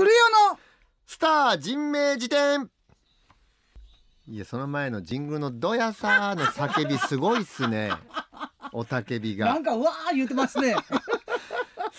クレヨのスター人名辞典いやその前の神宮のどやさの叫びすごいっすねおたけびがなんかわー言ってますね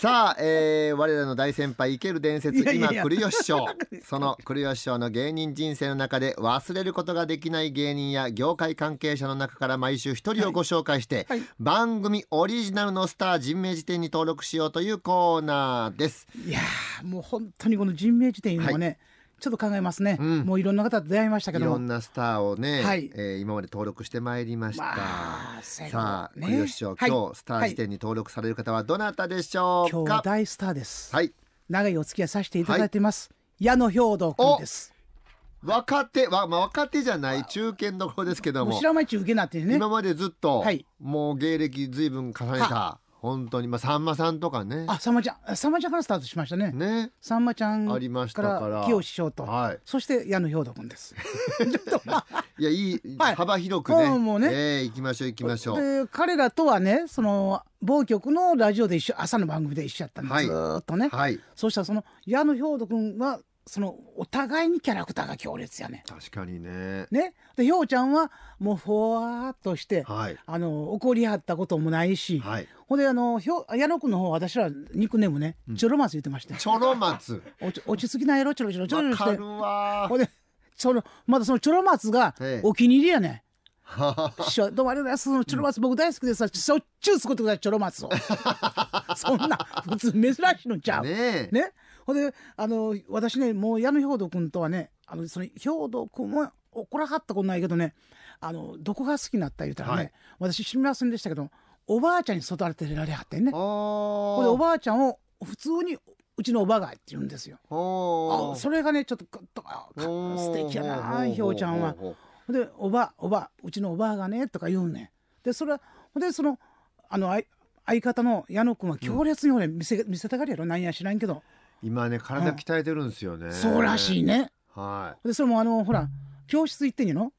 さあ、えー、我らの大先輩生ける伝説今栗吉師匠 その栗吉師匠の芸人人生の中で忘れることができない芸人や業界関係者の中から毎週一人をご紹介して、はいはい、番組オリジナルのスター人名辞典に登録しようというコーナーですいやもう本当にこの人名辞典はね、はいちょっと考えますね、うん、もういろんな方と出会いましたけどいろんなスターをね、はい、えー、今まで登録してまいりました、まあね、さあ栗吉師匠、はい、スター辞典に登録される方はどなたでしょうか、大スターですはい長いお付き合いさせていただいてます、はい、矢野兵道君です若手は、まあ、若手じゃない中堅の子ですけども知らない中堅なってね今までずっと、はい、もう芸歴ずいぶん重ねた本当にまあさんまさんとかねあさんまちゃんさんまちゃんからスタートしましたねねさんまちゃんありましたから清志匠と、はい、そして矢野兵道君です ちょっと、いやいい、はい、幅広くねもうね、えー、行きましょう行きましょう彼らとはねその某局のラジオで一緒朝の番組で一緒やったんです、はい、ずっとね、はい、そうしたらその矢野兵道君はそのお互いにキャラクターが強烈やね確かにね。ねでようちゃんはもうふわっとして、はい。あの怒りはったこともないし、はい。ほんであのひょ矢野君の方私らニックネームね、うんチョロマツ言ってましたよちょろ松。落ち落ち着きなやろチョロチョロチョロわかてるわほんでそのまだそのチョロマツがお気に入りやねー。師匠どうもありがとうございますそのチョロマツ僕大好きでさしょっちゅう作ってくださいチョロマツを そんな普通珍しいのちゃうねねえ。ほんであの私ねもう矢野兵藤君とはねあのその兵藤君も怒らはったことないけどねあのどこが好きになった言うたらね、はい、私知りませんでしたけどおばあちゃんに育てられはってねほんでおばあちゃんを普通にうちのおばがって言うんですよ。あそれがねちょっとと素敵やなひょうちゃんは。でおばおばうちのおばあがねとか言うねでそれでそのあの相方の矢野君は強烈に俺、見せ見せたがりやろなんや知らんけど。今ね体鍛えてるんですよね、そうらしいねはいでそれもあのほら教室行ってんの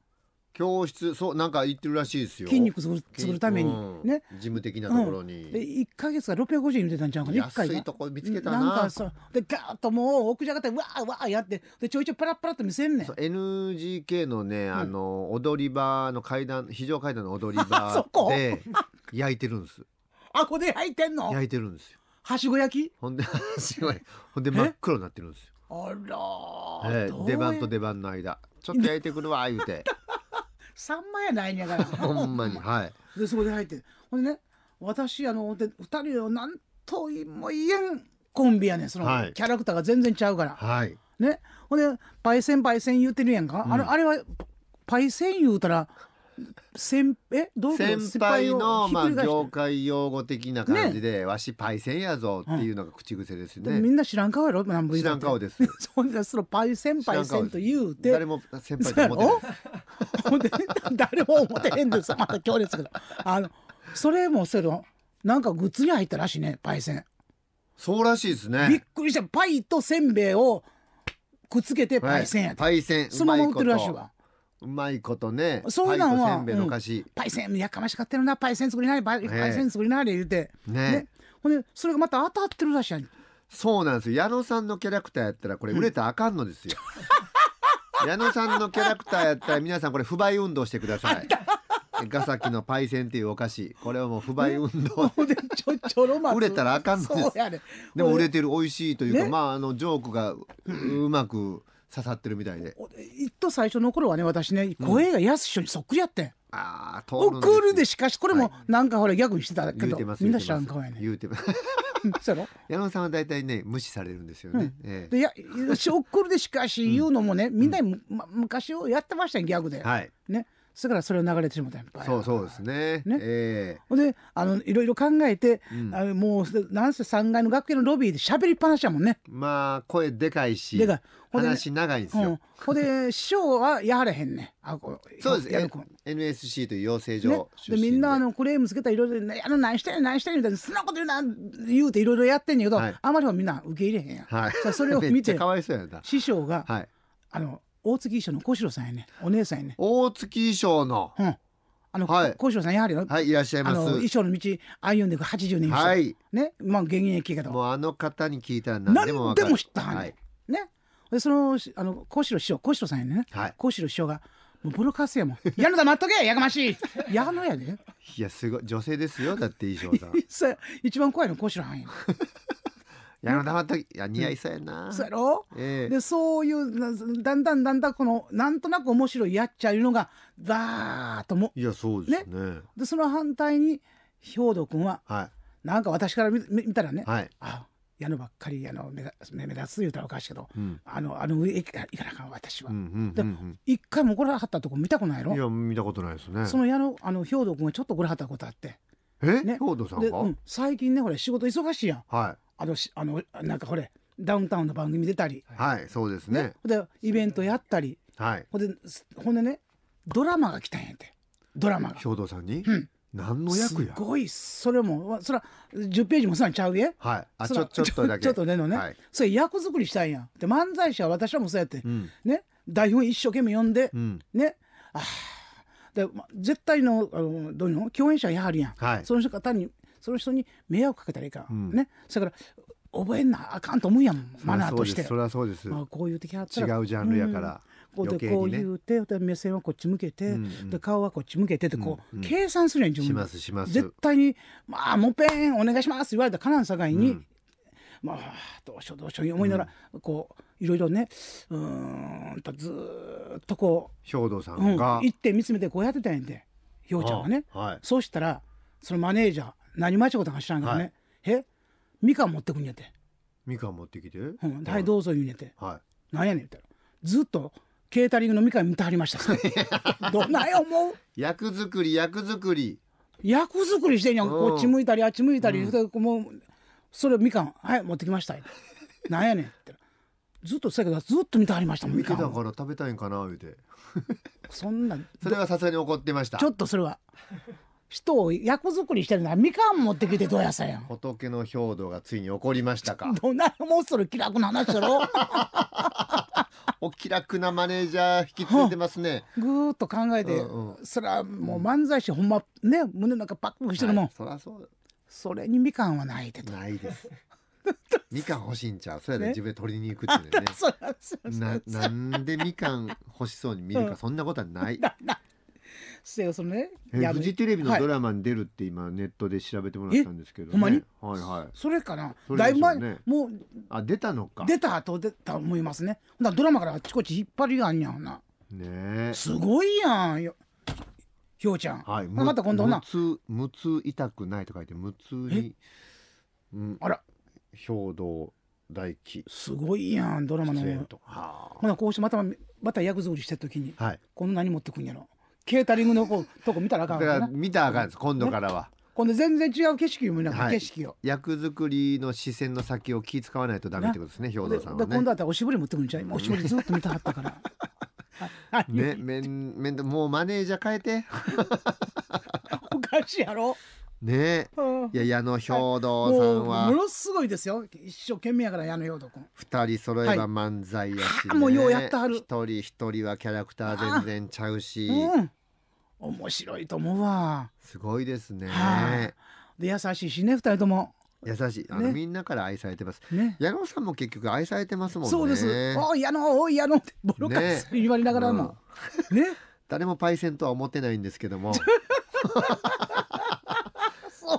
教室そうなんか行ってるらしいですよ筋肉作る作るために、うん、ね事務的なところに、うん、で1か月が650円入れてたんちゃうかな1回安いとこ見つけたななんかそうでガーッともう屋上がってわーわーやってでちょいちょいパラパラっと見せんねん NGK のねあの、踊り場の階段非常階段の踊り場 で焼いてるんですあここで焼いてんの焼いてるんですよはしご焼きほんで、す ごい。ほんで真っ黒になってるんですよ。あらーえー出番と出番の間。ちょっと焼いてくるわ、言うて。さんまやないんやから。ほんまに。はい。でそこで入ってほんでね私あので二人をなんとも言えんコンビやねその、はいキャラクターが全然ちゃうから、はい。ねほんで「パイセンパイセン」言うてるやんか、あれあれはパイセン言うたら先えどういうこ先輩のまあ業界用語的な感じで、ね、わしパイセンやぞっていうのが口癖ですね。みんな知らん顔やろ何知らん顔です。そんなそのパイセンパイセンと言うて誰も先輩と思ってない。誰も思ってへんです。また強烈けあのそれもそのなんかグッズに入ったらしいねパイセン。そうらしいですね。びっくりしたパイとせんべいをくっつけてパイセンやって、はい、パイセンそのま売ってるらしいわ。うまいことねそうなんは、うん、パイセンやかましかってるなパイセン作りなりパイセン作りなり言うてねねほんでそれがまた当たってるらしいやんそうなんですよ矢野さんのキャラクターやったらこれ売れたらあかんのですよ、うん、矢野さんのキャラクターやったら皆さんこれ不買運動してくださいガサキのパイセンっていうお菓子これはもう不買運動 売れたらあかんのです、でも売れてる美味しいというか、ね、まああのジョークがうまく刺さってるみたいでいっと最初の頃はね私ね声がやすしょにそっくりやってああと。送るでしかしこれもなんかほら逆にしてたけど、みんな知らん顔やね言うてます 山本さんは大体ね無視されるんですよね。うんでや「しょっくるでしかし」言うのもね、みんな、昔をやってましたギャグで。はい、ねそれからそれを流れてしまったそうそうですね。ねえー、であのいろいろ考えて、うん、あもうなんせ3階の学園のロビーで喋りっぱなしやもんね。まあ声でかいしでかい話長いんですよ。ほ、うん、で師匠はやはれへんねあこそうですね NSC という養成所、ね、でみんなあのクレームつけたらいろいろ「あの何してんねん何してんねん」みたいな「そんなこと言うな」言うていろいろやってんねんけど、はい、あまりはみんな受け入れへんやはい、それを見て かわいそうや師匠が、はい、あの「大月衣装の小四郎さんやねお姉さんやね大月衣装の、うん、あの、はい、小四郎さんやはりはいいらっしゃいます衣装の道歩んでく80年はいねまあ現役やけどもうあの方に聞いたら何でもでも知ったはんね,、はい、ねでそのあの小四郎師匠小四郎さんやね、はい、小四郎師匠がもうボロカスやもん矢野だ待っとけやがましい矢野やでいやすごい女性ですよだって 衣装さん一番怖いの小四郎はんや矢野玉滝いや似合いそうやな、そうやろ、ええ、でそういうだんだんだんだんこのなんとなく面白いやっちゃうのがバーともいやそうですねでその反対に兵藤君は、はい、なんか私から見見たらね、はい、あ矢野ばっかり矢野目目目立つ言うたらおかしいけど、うん、あのあの上行かなあかん私は、うんうんうんうん、で一回も怒らはったとこ見たことないやろいや見たことないですねその矢野あの兵藤君がちょっと怒らはったことあってえ、ね、兵藤さんが、うん、最近ねほら仕事忙しいやん、はいあのしあのなんかこれダウンタウンの番組出たり、はいそうですねでイベントやったり、はいほんでほんでねドラマが来たんやってドラマが兵頭さんに、うん、何の役やすごいそれもそらは10ページもさちゃうえはいあちょちょっとだけ ちょっとでのね、はい、それ役作りしたんやで漫才師は私はもうそうやって、うん、ね台本一生懸命読んで、うん、ねああで絶対のあのどういうの共演者やはりやん、はい、その人方にその人に迷惑かけたらいいかうん、ねそれから覚えんなあかんと思うやんマナーとしてそれはそうです、まあ、こういう時あ違うジャンルやから、うん、余計に、こう言うて目線はこっち向けて、うんうん、で顔はこっち向けてでこう、うんうん、計算するやん自分しますします絶対に「まあもっぺんお願いします」言われたカナンさかいに、うん、まあどうしようどうしよう思いながら、うん、こういろいろねうんとずっとこう兵頭さんが、うん、行って見つめてこうやってたんやんで兵ちゃんはね、はい、そうしたら「そのマネージャー何町違っとか知らんけどね、えみかん持ってくんやてみかん持ってきて、うん、はいどうぞ言うねて、はい、なんやねんったずっとケータリングのみかん見てはりました どんなや思う役作り役作り役作りしてんやんこっち向いたりあっち向いたり、うん、もうそれみかんはい持ってきましたなんやねんってずっとせやけどずっと見てはりましたもん見から食べたいんかな言うてそんな それはさすがに怒ってましたちょっとそれは人を役作りしてるならみかん持ってきてどうやさやん仏の兵道がついに起こりましたかどなもうそれ気楽な話だろ お気楽なマネージャー引き継いでますねぐーっと考えて、うんうん、それはもう漫才師ほんまね胸の中パックしてるもん、はい、そりゃそうそれにみかんはないでとないです みかん欲しいんちゃうそれで自分で取りに行くってねねななんでみかん欲しそうに見るか、うん、そんなことはない ななそのね、フジテレビのドラマに出るって今ネットで調べてもらったんですけど、ね、ほんまに、はいはい、それかな、ね、だいぶ前もうあ出たのか出たと出た思いますねだドラマからあっちこっち引っ張りがあんやんなねすごいやんひょうちゃん、はい、また今度な無無痛痛くないと書いて無痛に、うん、あら兵道大輝すごいやんドラマのほなこうしてまたまた役作りした時に、はい、この何持ってくんやろケータリングのこうとこ見たらあかんだから見たらあかんです今度からは、今度全然違う景色を見なくて、はい景色を役作りの視線の先を気使わないとダメってことですね兵で頭さんはね今度あったらおしぼり持ってくるんちゃう今おしぼりずっと見たかったからはいはいねめんめんもうマネージャー変えて おかしいやろね、うん、いや矢野兵道さんは、ものすごいですよ一生懸命やから矢野兵道君二人揃えば漫才やし、ねはい、もうようやったはる一人一人はキャラクター全然ちゃうし、うん、面白いと思うわすごいですね、で優しいしね二人とも優しいあの、ね、みんなから愛されてます、ね、矢野さんも結局愛されてますもんねそうですおい矢野おい矢野ってボロカス言われながらも、ね、うん、誰もパイセンとは思ってないんですけども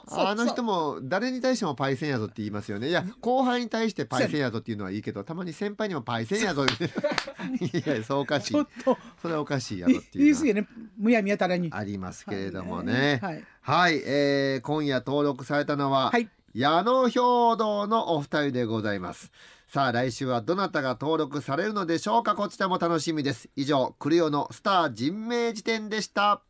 あの人も誰に対してもパイセンやぞって言いますよねいや後輩に対してパイセンやぞっていうのはいいけどたまに先輩にもパイセンやぞって いやそうおかしいちょっとそれおかしいやろっていう言い過ぎねむやみやたらにありますけれどもねはい、はいはい、えー、今夜登録されたのは、はい、矢野兵道のお二人でございますさあ来週はどなたが登録されるのでしょうかこちらも楽しみです以上クリオのスター人名辞典でした